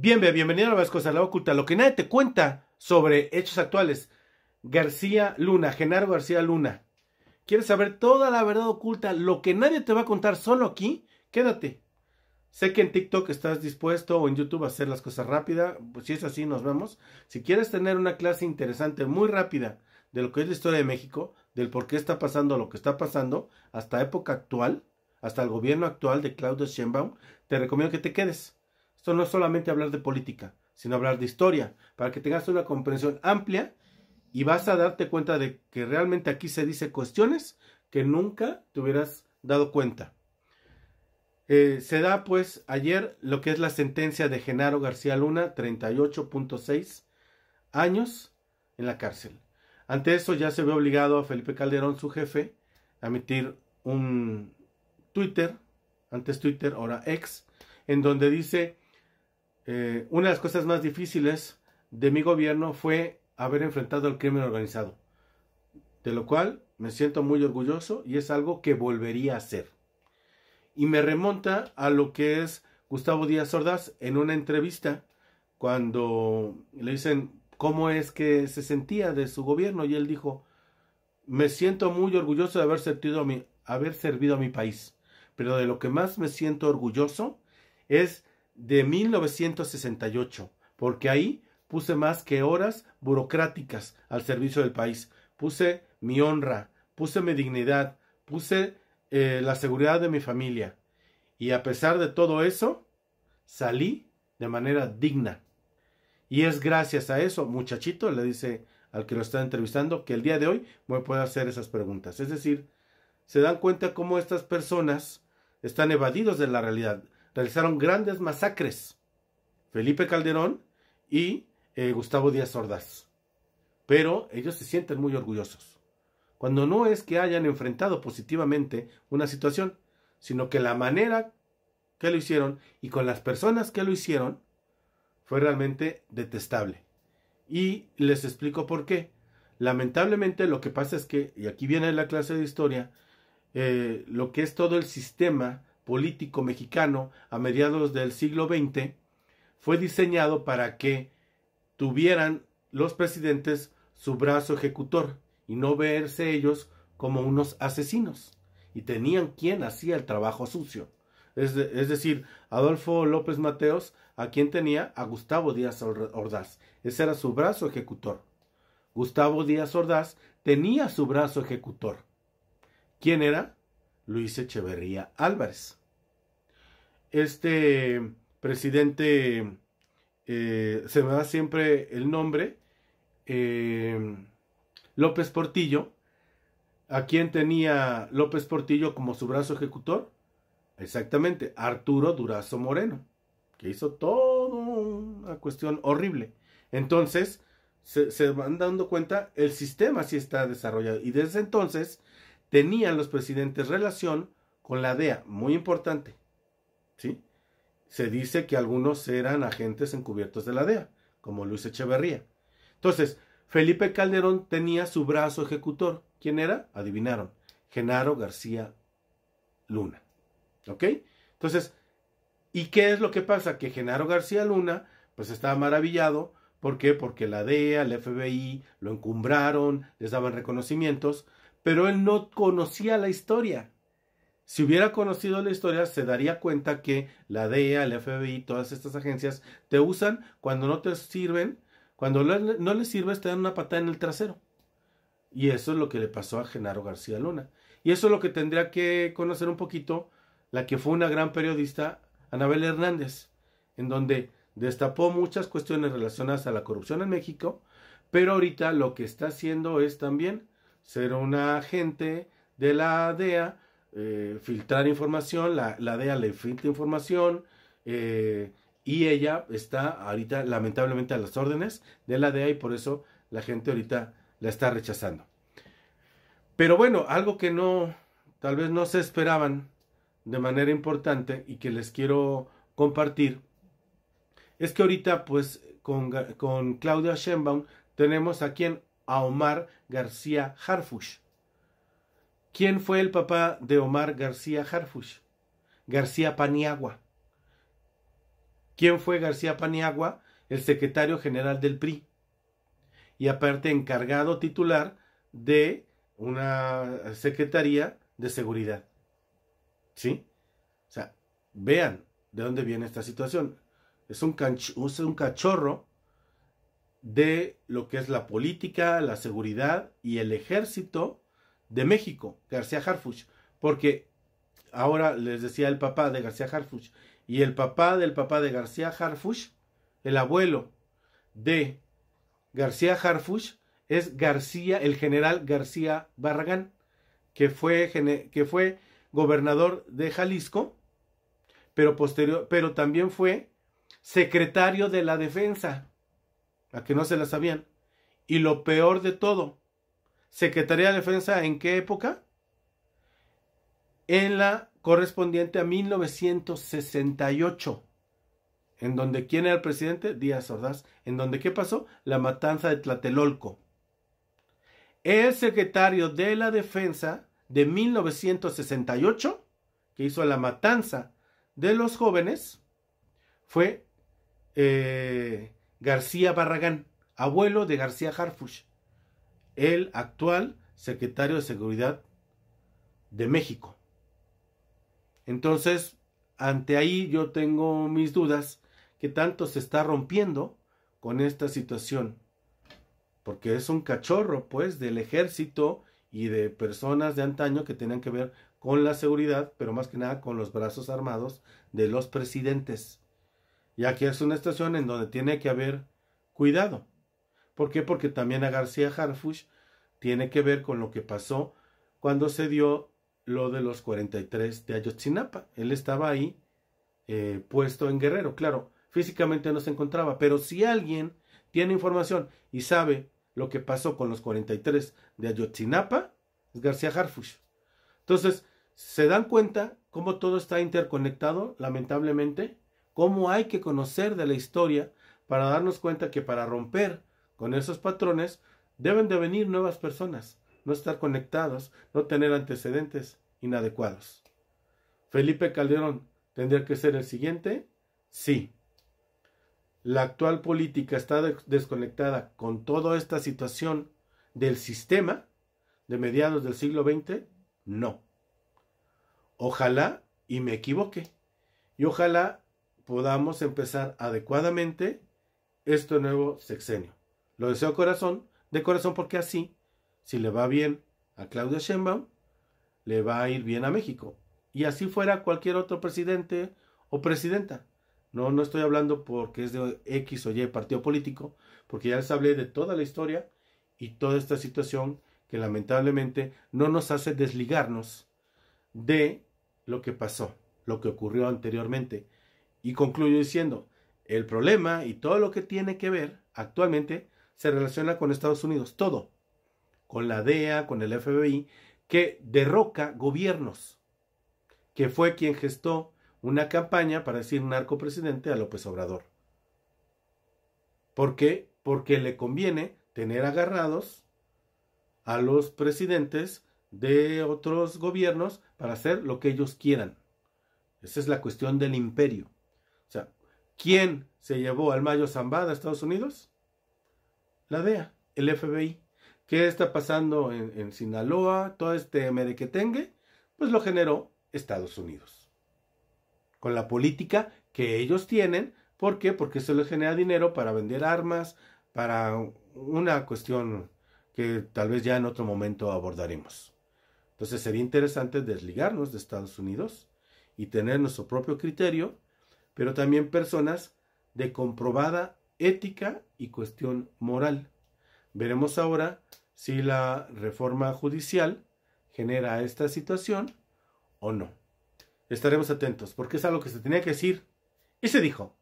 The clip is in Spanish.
bienvenido a Nuevas Cosas, la Oculta. Lo que nadie te cuenta sobre hechos actuales. García Luna, Genaro García Luna. ¿Quieres saber toda la verdad oculta? Lo que nadie te va a contar solo aquí. Quédate. Sé que en TikTok estás dispuesto o en YouTube a hacer las cosas rápidas. Pues si es así, nos vemos. Si quieres tener una clase interesante, muy rápida, de lo que es la historia de México, del por qué está pasando lo que está pasando, hasta época actual, hasta el gobierno actual de Claudio Sheinbaum, te recomiendo que te quedes. Esto no es solamente hablar de política, sino hablar de historia, para que tengas una comprensión amplia y vas a darte cuenta de que realmente aquí se dice cuestiones que nunca te hubieras dado cuenta. Eh, se da pues ayer lo que es la sentencia de Genaro García Luna, 38.6 años en la cárcel. Ante eso ya se ve obligado a Felipe Calderón, su jefe, a emitir un Twitter, antes Twitter, ahora ex, en donde dice eh, una de las cosas más difíciles de mi gobierno fue haber enfrentado al crimen organizado, de lo cual me siento muy orgulloso y es algo que volvería a hacer. Y me remonta a lo que es Gustavo Díaz Ordaz en una entrevista cuando le dicen cómo es que se sentía de su gobierno y él dijo, me siento muy orgulloso de haber servido a mi país, pero de lo que más me siento orgulloso es de 1968, porque ahí puse más que horas burocráticas al servicio del país. Puse mi honra, puse mi dignidad, puse eh, la seguridad de mi familia. Y a pesar de todo eso, salí de manera digna. Y es gracias a eso, muchachito, le dice al que lo está entrevistando, que el día de hoy me puede hacer esas preguntas. Es decir, se dan cuenta cómo estas personas están evadidos de la realidad realizaron grandes masacres. Felipe Calderón y eh, Gustavo Díaz Ordaz. Pero ellos se sienten muy orgullosos. Cuando no es que hayan enfrentado positivamente una situación, sino que la manera que lo hicieron y con las personas que lo hicieron fue realmente detestable. Y les explico por qué. Lamentablemente lo que pasa es que, y aquí viene la clase de historia, eh, lo que es todo el sistema político mexicano a mediados del siglo XX fue diseñado para que tuvieran los presidentes su brazo ejecutor y no verse ellos como unos asesinos. Y tenían quien hacía el trabajo sucio. Es, es, decir, Adolfo López Mateos, a quien tenía a Gustavo Díaz Ordaz. Ese era su brazo ejecutor. Gustavo Díaz Ordaz tenía su brazo ejecutor. ¿Quién era? Luis Echeverría Álvarez este presidente, eh, se me da siempre el nombre, eh, López Portillo, a quien tenía López Portillo como su brazo ejecutor, exactamente, Arturo Durazo Moreno, que hizo toda una cuestión horrible. Entonces, se, van dando cuenta, el sistema sí está desarrollado. Y desde entonces tenían los presidentes relación con la DEA, muy importante. ¿sí? Se dice que algunos eran agentes encubiertos de la DEA, como Luis Echeverría. Entonces, Felipe Calderón tenía su brazo ejecutor. ¿Quién era? Adivinaron. Genaro García Luna. ¿Ok? Entonces, ¿y qué es lo que pasa? Que Genaro García Luna, pues estaba maravillado. ¿Por qué? Porque la DEA, el FBI lo encumbraron, les daban reconocimientos, pero él no conocía la historia. Si hubiera conocido la historia, se daría cuenta que la DEA, el FBI, todas estas agencias te usan cuando no te sirven, cuando no les sirves te dan una patada en el trasero. Y eso es lo que le pasó a Genaro García Luna. Y eso es lo que tendría que conocer un poquito la que fue una gran periodista, Anabel Hernández, en donde destapó muchas cuestiones relacionadas a la corrupción en México, pero ahorita lo que está haciendo es también ser una agente de la DEA eh, filtrar información, la, DEA le filtra información eh, y ella está ahorita lamentablemente a las órdenes de la DEA y por eso la gente ahorita la está rechazando. Pero bueno, algo que no, tal vez no se esperaban de manera importante y que les quiero compartir es que ahorita pues con, Claudia Schenbaum tenemos aquí quien a Omar García Harfush. ¿Quién fue el papá de Omar García Harfush? García Paniagua. ¿Quién fue García Paniagua? El secretario general del PRI. Y aparte encargado titular de una secretaría de seguridad. ¿Sí? O sea, vean de dónde viene esta situación. Es un, es un cachorro de lo que es la política, la seguridad y el ejército de México, García Harfuch, porque ahora les decía el papá de García Harfuch, y el papá del papá de García Harfuch, el abuelo de García Harfuch, es García, el general García Barragán, que fue, que fue gobernador de Jalisco, pero, pero también fue secretario de la defensa, a que no se la sabían. Y lo peor de todo, Secretaría de Defensa en qué época? En la correspondiente a 1968, en donde quién era el presidente? Díaz Ordaz, en donde qué pasó? La matanza de Tlatelolco. El secretario de la Defensa de 1968, que hizo la matanza de los jóvenes, fue eh, García Barragán, abuelo de García Harfush el actual secretario de Seguridad de México. Entonces, ante ahí yo tengo mis dudas que tanto se está rompiendo con esta situación. Porque es un cachorro, pues, del ejército y de personas de antaño que tenían que ver con la seguridad, pero más que nada con los brazos armados de los presidentes. Y aquí es una estación en donde tiene que haber cuidado. ¿Por qué? Porque también a García Harfush tiene que ver con lo que pasó cuando se dio lo de los 43 de Ayotzinapa. Él estaba ahí eh, puesto en Guerrero. Claro, físicamente no se encontraba, pero si alguien tiene información y sabe lo que pasó con los 43 de Ayotzinapa, es García Harfush. Entonces, se dan cuenta cómo todo está interconectado, lamentablemente, cómo hay que conocer de la historia para darnos cuenta que para romper con esos patrones, deben de venir nuevas personas, no estar conectados, no tener antecedentes inadecuados. Felipe Calderón, ¿tendría que ser el siguiente? Sí. La actual política está desconectada con toda esta situación del sistema de mediados del siglo XX? No. Ojalá y me equivoque. Y ojalá podamos empezar adecuadamente este nuevo sexenio. Lo deseo corazón, de corazón porque así, si le va bien a Claudia Sheinbaum, le va a ir bien a México. Y así fuera cualquier otro presidente o presidenta. No, no estoy hablando porque es de X o Y partido político, porque ya les hablé de toda la historia y toda esta situación que lamentablemente no nos hace desligarnos de lo que pasó, lo que ocurrió anteriormente. Y concluyo diciendo, el problema y todo lo que tiene que ver actualmente se relaciona con Estados Unidos, todo, con la DEA, con el FBI, que derroca gobiernos, que fue quien gestó una campaña para decir narcopresidente a López Obrador. ¿Por qué? Porque le conviene tener agarrados a los presidentes de otros gobiernos para hacer lo que ellos quieran. Esa es la cuestión del imperio. O sea, ¿quién se llevó al Mayo Zambada a Estados Unidos? la DEA, el FBI. ¿Qué está pasando en, Sinaloa? Todo este que merequetengue, pues lo generó Estados Unidos. Con la política que ellos tienen, ¿por qué? Porque se les genera dinero para vender armas, para una cuestión que tal vez ya en otro momento abordaremos. Entonces sería interesante desligarnos de Estados Unidos y tener nuestro propio criterio, pero también personas de comprobada ética y cuestión moral. Veremos ahora si la reforma judicial genera esta situación o no. Estaremos atentos, porque es algo que se tenía que decir y se dijo.